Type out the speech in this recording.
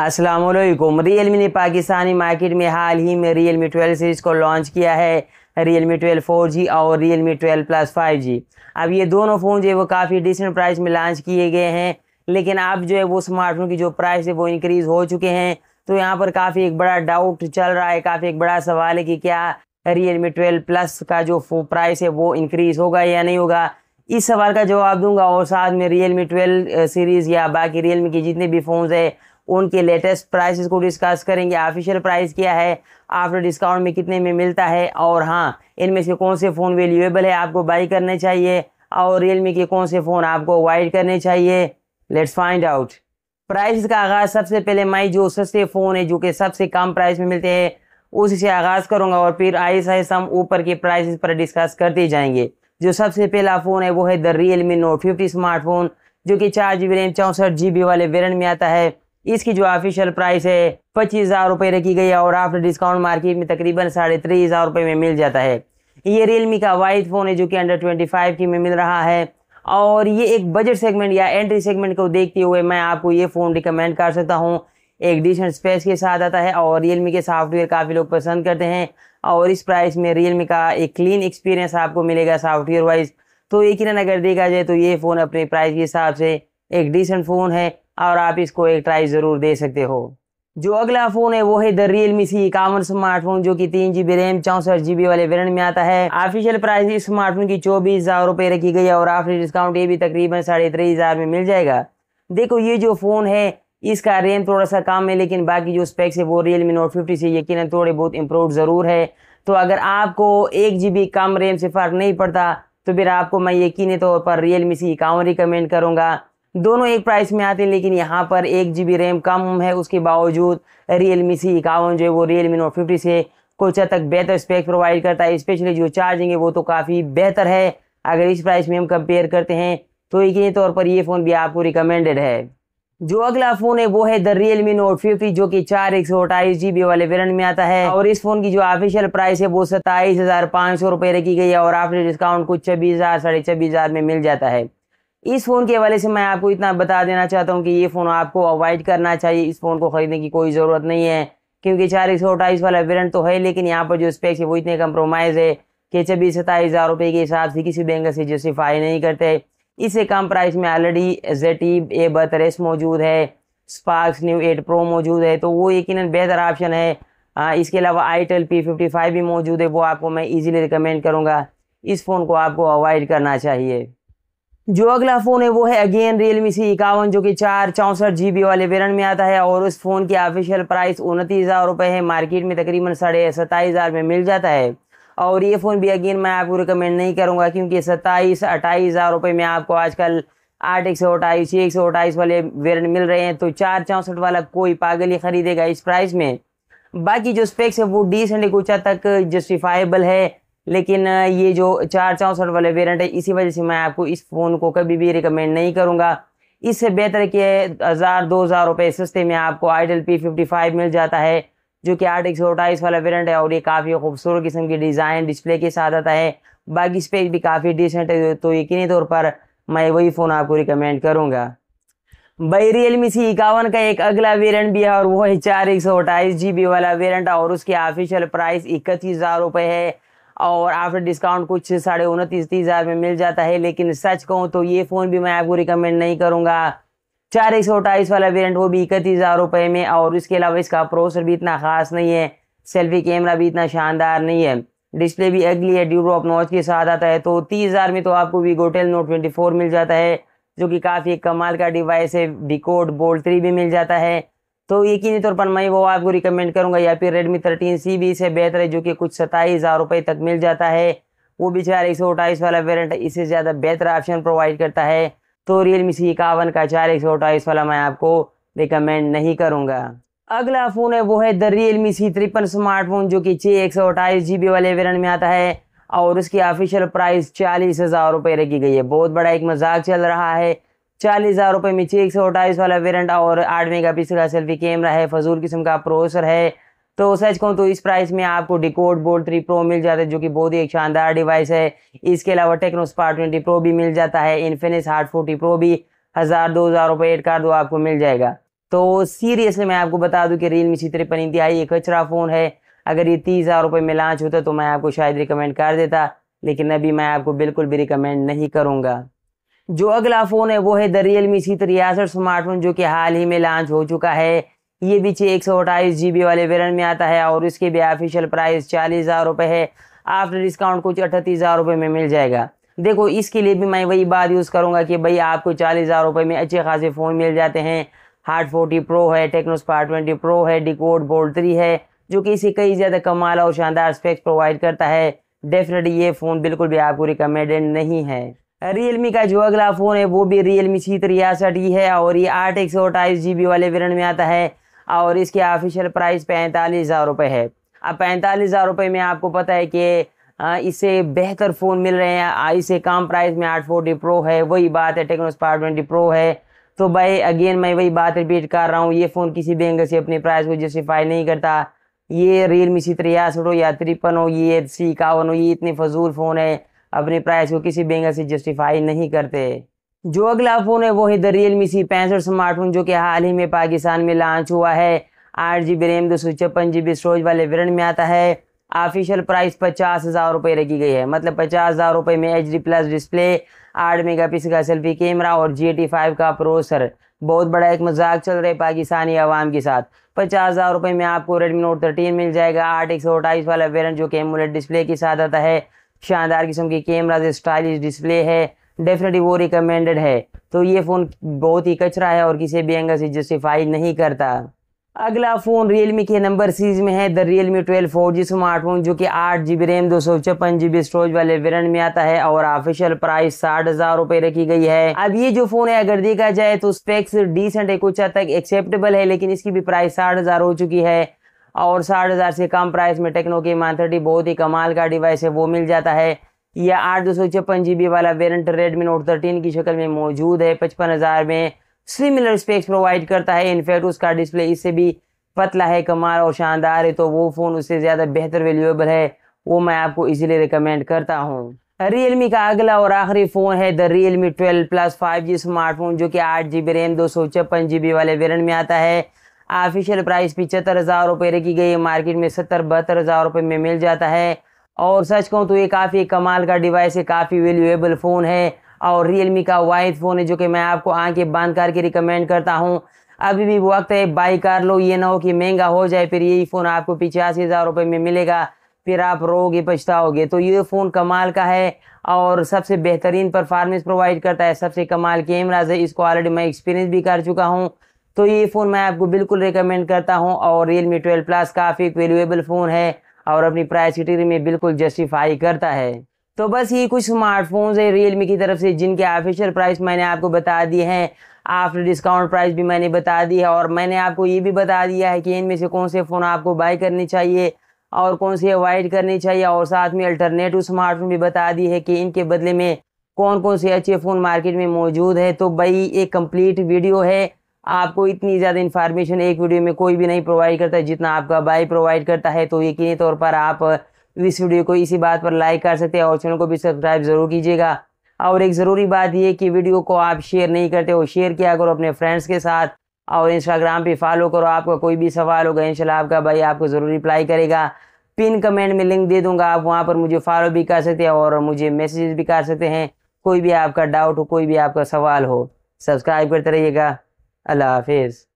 Aslam real me ने Pakistani market में हाल ही में रियल मी ट्वेल्व सीरीज़ को लॉन्च किया है Realme twelve four G और Realme twelve plus five G अब ये दोनों फ़ोन जो है वो काफ़ी डिसेंट प्राइस में लॉन्च किए गए हैं लेकिन अब जो है वो स्मार्टफोन की जो प्राइस है वो इंक्रीज़ हो चुके हैं तो यहाँ पर काफ़ी एक बड़ा डाउट चल रहा है काफ़ी एक बड़ा सवाल है कि क्या रियल मी ट्वेल्व प्लस का जो प्राइस है वो इंक्रीज़ होगा या नहीं होगा इस सवाल का जवाब दूंगा और साथ में रियल मी ट्वेल्व सीरीज़ या बाकी रियल मी के जितने भी फ़ोन है उनके लेटेस्ट प्राइसेस को डिस्कस करेंगे ऑफिशियल प्राइस क्या है आफ्टर डिस्काउंट में कितने में मिलता है और हाँ इनमें से कौन से फ़ोन वेल्यूएबल है आपको बाई करने चाहिए और रियलमी के कौन से फ़ोन आपको अवॉइड करने चाहिए लेट्स फाइंड आउट प्राइस का आगाज़ सबसे पहले माई जो सस्ते फ़ोन है जो कि सबसे कम प्राइस में मिलते हैं उसी से आगाज़ करूँगा और फिर आहिस्ता आहिस्ता हम ऊपर के प्राइस पर डिस्कस करते जाएंगे जो सबसे पहला फ़ोन है वो है the Realme Note fifty smartphone जो कि चार जी बी रैम चौंसठ जी वाले वेरियंट में आता है इसकी जो ऑफिशियल प्राइस है पच्चीस हज़ार रुपये रखी गई है और आफ्टर डिस्काउंट मार्केट में तकरीबन साढ़े तेईस हज़ार रुपये में मिल जाता है ये रियलमी का वाइट फ़ोन है जो कि अंडर ट्वेंटी फाइव की में मिल रहा है और ये एक बजट सेगमेंट या एंट्री सेगमेंट को देखते हुए मैं आपको ये फ़ोन रिकमेंड कर सकता हूँ एक डिसेंट स्पेस के साथ आता है और रियलमी के सॉफ्टवेयर काफ़ी लोग पसंद करते हैं और इस प्राइस में रियलमी का एक क्लीन एक्सपीरियंस आपको मिलेगा सॉफ्टवेयर वाइज तो यकीन अगर देखा जाए तो ये फ़ोन अपने प्राइस के हिसाब से एक डिसेंट फ़ोन है और आप इसको एक ट्राई ज़रूर दे सकते हो जो अगला फ़ोन है वो है द रियल मी सी इक्यावन स्मार्टफोन जो कि तीन जी बी रैम चौंसठ जीबी वाले वेरियंट में आता है ऑफिशियल प्राइस इस स्मार्टफोन की चौबीस हज़ार रुपये रखी गई है और आखिरी डिस्काउंट ये भी तकरीबन साढ़े तेईस हज़ार में मिल जाएगा देखो ये जो फ़ोन है इसका रैम थोड़ा सा कम है लेकिन बाकी जो स्पेक्स है वो रियल मी नोट फिफ्टी से यकीन थोड़े बहुत इम्प्रूव ज़रूर है तो अगर आपको एक जी बी कम रैम से फ़र्क नहीं पड़ता तो फिर आपको मैं यकीन तौर पर रियल मी सी इक्यावन रिकमेंड करूँगा दोनों एक प्राइस में आते हैं लेकिन यहाँ पर एक जी रैम कम है उसके बावजूद रियल मी सी इक्यावन जो है वो रियल मी नोट फिफ्टी से कुछ हद तक बेहतर स्पेक प्रोवाइड करता है स्पेशली जो चार्जिंग है वो तो काफ़ी बेहतर है अगर इस प्राइस में हम कंपेयर करते हैं तो यकीनी तौर पर ये फ़ोन भी आपको रिकमेंडेड है जो अगला फ़ोन है वो है the Realme Note fifty जो कि चार एक सौ अट्ठाईस जी बी वाले वेरेंट में आता है और इस फ़ोन की जो ऑफिशियल प्राइस है वो सत्ताईस हज़ार पाँच सौ रुपये रखी गई है और आपने डिस्काउंट कुछ छब्बीस हज़ार साढ़े छब्बीस हज़ार में मिल जाता है इस फ़ोन के हवाले से मैं आपको इतना बता देना चाहता हूँ कि ये फ़ोन आपको अवॉइड करना चाहिए इस फ़ोन को ख़रीदने की कोई ज़रूरत नहीं है क्योंकि चार सौ अट्ठाईस वाला वेरियंट तो है लेकिन यहाँ पर जो स्पेक्स है वो इतने कम्प्रोमाइज़ है कि छब्बीस सत्ताईस हज़ार रुपये के हिसाब से किसी बैंक से जस्टिफाई नहीं करते इससे कम प्राइस में ऑलरेडी जेटी ए बतरेस मौजूद है स्पार्क्स न्यू एट प्रो मौजूद है तो वो यकीन बेहतर ऑप्शन है आ, इसके अलावा आईटेल पी फिफ्टी फाइव भी मौजूद है वो आपको मैं इजीली रिकमेंड करूँगा इस फ़ोन को आपको अवॉइड करना चाहिए जो अगला फ़ोन है वो है अगेन रियलमी सी इक्यावन जो कि चार चौंसठ जी बी वाले वेरन में आता है और उस फ़ोन की ऑफिशियल प्राइस उनतीस हज़ार रुपये है मार्केट में तकरीबन साढ़े सत्ताईस हज़ार में मिल जाता है और ये फ़ोन भी अगेन मैं आपको रिकमेंड नहीं करूँगा क्योंकि सत्ताईस अट्ठाईस हज़ार रुपये में आपको आजकल आठ एक सौ अट्ठाईस एक सौ अट्ठाईस वाले वेरन मिल रहे हैं तो चार चौंसठ वाला कोई पागल ही ख़रीदेगा इस प्राइस में बाकी जो स्पेक्स है वो डिसेंट कुछ तक जस्टिफाइबल है लेकिन ये जो चार चौंसठ वाले वेरियंट है इसी वजह से मैं आपको इस फ़ोन को कभी भी रिकमेंड नहीं करूँगा इससे बेहतर कि हज़ार दो हज़ार रुपये सस्ते में आपको आइडल पी फिफ्टी फाइव मिल जाता है जो कि आठ एक सौ अट्ठाईस वाला वेरियंट है और ये काफ़ी खूबसूरत किस्म की डिज़ाइन डिस्प्ले के साथ आता है बाकी स्पेक भी काफ़ी डिसेंट है तो यकीनी तौर पर मैं वही फ़ोन आपको रिकमेंड करूँगा भाई रियल मी सी इक्यावन का एक अगला वेरियंट भी है और वो है चार एक सौ अट्ठाईस जी बी वाला वेरियंट और उसकी ऑफिशियल प्राइस इकतीस हज़ार रुपये है और आफ्टर डिस्काउंट कुछ साढ़े उनतीस तीस हज़ार में मिल जाता है लेकिन सच कहूँ तो ये फ़ोन भी मैं आपको रिकमेंड नहीं करूँगा चार एक सौ अट्ठाईस वाला वेरियंट वो भी इकतीस हज़ार रुपये में और इसके अलावा इसका प्रोसेसर भी इतना ख़ास नहीं है सेल्फी कैमरा भी इतना शानदार नहीं है डिस्प्ले भी अगली है ड्यूरोप नॉच के साथ आता है तो तीस हज़ार में तो आपको गोटेल नोट ट्वेंटी फोर मिल जाता है जो कि काफ़ी कमाल का डिवाइस है विकोड बोल्ट थ्री भी मिल जाता है तो यकीनी तौर पर मैं वो आपको रिकमेंड करूंगा या फिर Redmi 13C सी भी इसे बेहतर है जो कि कुछ सताईस हज़ार रुपये तक मिल जाता है वो बेचारा एक सौ अट्ठाईस वाला वेरियंट इससे ज़्यादा बेहतर ऑप्शन प्रोवाइड करता है तो रियल मी सी इक्यावन का चार एक सौ अट्ठाईस वाला मैं आपको रिकमेंड नहीं करूँगा अगला फ़ोन है वो है द रियल मी सी तिरपन स्मार्टफोन जो कि छः एक सौ अट्ठाईस जी बी वाले वेरियंट में आता है और उसकी ऑफिशियल प्राइस चालीस हज़ार रुपये रखी गई है बहुत बड़ा एक मजाक चल रहा है चालीस हज़ार रुपये में छः एक सौ अट्ठाईस वाला वेरेंट और आठ मेगा पिक्सल का सेल्फी कैमरा है फजूल किस्म का प्रोसेसर है तो सच कहूँ तो इस प्राइस में आपको डिकोड बोल्ड थ्री प्रो मिल जाता है जो कि बहुत ही एक शानदार डिवाइस है इसके अलावा टेक्नो स्पार्ट ट्वेंटी प्रो भी मिल जाता है इन्फिनिक्स हार्ट फोर्टी प्रो भी हज़ार दो हज़ार रुपये एड कार्ड दो आपको मिल जाएगा तो सीरियसली मैं आपको बता दूं कि रियलमी सी तिरपन इंतहाई एक अच्छा फ़ोन है अगर ये तीस हज़ार रुपये में लॉन्च होता तो मैं आपको शायद रिकमेंड कर देता लेकिन अभी मैं आपको बिल्कुल भी रिकमेंड नहीं करूँगा जो अगला फ़ोन है वो है द रियल मी सी तिरसठ स्मार्टफोन जो कि हाल ही में लॉन्च हो चुका है ये भी छः एक सौ अट्ठाईस जी बी वाले वेरन में आता है और इसके भी ऑफिशियल प्राइस चालीस हज़ार रुपये है आफ्टर डिस्काउंट कुछ अट्ठतीस हज़ार रुपये में मिल जाएगा देखो इसके लिए भी मैं वही बात यूज़ करूँगा कि भाई आपको चालीस हज़ार रुपये में अच्छे खासे फ़ोन मिल जाते हैं हार्ट फोर्टी प्रो है टेक्नो स्पार ट्वेंटी प्रो है डिकोड बोल्ड थ्री है जो कि इसे कई ज़्यादा कमाल और शानदार स्पेक्स प्रोवाइड करता है डेफिनेटली ये फ़ोन बिल्कुल भी आपको रिकमेंडेड नहीं है रियलमी का जो अगला फ़ोन है वो भी रियलमी सी तिरसठ ही है और ये आठ एक सौ अट्ठाईस जी बी वाले वेरियंट में आता है और इसके ऑफिशियल प्राइस पैंतालीस हज़ार रुपये है अब पैंतालीस हज़ार रुपये में आपको पता है कि इससे बेहतर फ़ोन मिल रहे हैं इसे कम प्राइस में आठ फोर्टी प्रो है वही बात है टेक्नो स्पार ट्वेंटी प्रो है तो भाई अगेन मैं वही बात रिपीट कर रहा हूँ ये फ़ोन किसी भी एंगल से अपने प्राइस को जस्टिफाई नहीं करता ये रियलमी सी तिरसठ हो या तिरपन हो ये सी इक्यावन हो ये इतने फजूल फ़ोन है अपने प्राइस को किसी बैंक से जस्टिफाई नहीं करते जो अगला फ़ोन है वो है द रियल मी सी पैंसठ स्मार्टफोन जो कि हाल ही में पाकिस्तान में लॉन्च हुआ है आठ जी बी रैम दो सौ छप्पन जी बी स्टोरेज वाले वेरियंट में आता है ऑफिशियल प्राइस पचास हज़ार रुपये रखी गई है मतलब पचास हज़ार रुपये में एच डी प्लस डिस्प्ले आठ मेगा पिक्सल का सेल्फी कैमरा और जी टी फाइव का प्रोसर बहुत बड़ा एक मजाक चल रहा है पाकिस्तानी आवाम के साथ पचास हज़ार रुपये में आपको रेडमी नोट थर्टीन मिल जाएगा आठ एक सौ अट्ठाईस वाला वेरियंट जो कि एमुलेट डिस्प्ले के साथ आता है शानदार किस्म के कैमराज स्टाइलिश डिस्प्ले है डेफिनेटली वो रिकमेंडेड है तो ये फ़ोन बहुत ही कचरा है और किसी भी एंगल से जस्टिफाई नहीं करता अगला फ़ोन रियलमी के नंबर सीरीज में है the Realme twelve four G smartphone जो कि आठ जी बी रैम दो सौ छप्पन जी बी स्टोरेज वाले वेरियंट में आता है और ऑफिशियल प्राइस साठ हज़ार रुपये रखी गई है अब ये जो फ़ोन है अगर देखा जाए तो स्पेक्स डिसेंट है कुछ हद तक एक्सेप्टेबल है लेकिन इसकी भी प्राइस साठ हज़ार हो चुकी है और साठ हज़ार से कम प्राइस में टेक्नो की मान थर्टी बहुत ही कमाल का डिवाइस है वो मिल जाता है यह आठ दो सौ छप्पन जी बी वाला वेरियंट रेडमी नोट थर्टीन की शक्ल में मौजूद है पचपन हज़ार में सिमिलर स्पेक्स प्रोवाइड करता है इनफैक्ट उसका डिस्प्ले इससे भी पतला है कमाल और शानदार है तो वो फ़ोन उससे ज़्यादा बेहतर वैल्यूएबल है वो मैं आपको इसीलिए रिकमेंड करता हूँ रियलमी का अगला और आखिरी फ़ोन है the Realme twelve plus five G smartphone जो कि आठ जी बी रैम दो सौ छप्पन जी बी वाले वेरियंट में आता है ऑफिशियल प्राइस पिचहत्तर हज़ार रुपये रखी गई है मार्केट में सत्तर बहत्तर हज़ार रुपये में मिल जाता है और सच कहूँ तो ये काफ़ी कमाल का डिवाइस है काफ़ी वैल्यूएबल फ़ोन है और रियलमी का वाइज फ़ोन है जो कि मैं आपको आके बांध करके रिकमेंड करता हूँ अभी भी वक्त है बाई कर लो ये ना हो कि महंगा हो जाए फिर यही फ़ोन आपको पिचासी हज़ार रुपये में मिलेगा फिर आप रोगे पछताओगे तो ये फ़ोन कमाल का है और सबसे बेहतरीन परफॉर्मेंस प्रोवाइड करता है सबसे कमाल कैमराज है इसको ऑलरेडी मैं एक्सपीरियंस भी कर चुका हूँ तो ये फ़ोन मैं आपको बिल्कुल रिकमेंड करता हूँ और रियल मी ट्वेल्व प्लस काफ़ी वेल्यूएबल फ़ोन है और अपनी प्राइस कैटेगरी में बिल्कुल जस्टिफाई करता है तो बस ये कुछ स्मार्टफोन्स है रियलमी की तरफ से जिनके ऑफिशियल प्राइस मैंने आपको बता दिए हैं आफ्टर डिस्काउंट प्राइस भी मैंने बता दी है और मैंने आपको ये भी बता दिया है कि इनमें से कौन से फ़ोन आपको बाई करनी चाहिए और कौन से अवॉइड करनी चाहिए और साथ में अल्टरनेटिव स्मार्टफोन भी बता दी है कि इनके बदले में कौन कौन से अच्छे फ़ोन मार्केट में मौजूद है तो भाई एक कम्प्लीट वीडियो है आपको इतनी ज़्यादा इन्फॉर्मेशन एक वीडियो में कोई भी नहीं प्रोवाइड करता है जितना आपका भाई प्रोवाइड करता है तो यकीनी तौर पर आप इस वीडियो को इसी बात पर लाइक कर सकते हैं और चैनल को भी सब्सक्राइब ज़रूर कीजिएगा और एक ज़रूरी बात यह कि वीडियो को आप शेयर नहीं करते हो शेयर किया करो अपने फ्रेंड्स के साथ और इंस्टाग्राम पे फॉलो करो आपका कोई भी सवाल होगा इंशाल्लाह आपका भाई आपको ज़रूर रिप्लाई करेगा पिन कमेंट में लिंक दे दूंगा आप वहाँ पर मुझे फॉलो भी कर सकते हैं और मुझे मैसेज भी कर सकते हैं कोई भी आपका डाउट हो कोई भी आपका सवाल हो सब्सक्राइब करते रहिएगा العافية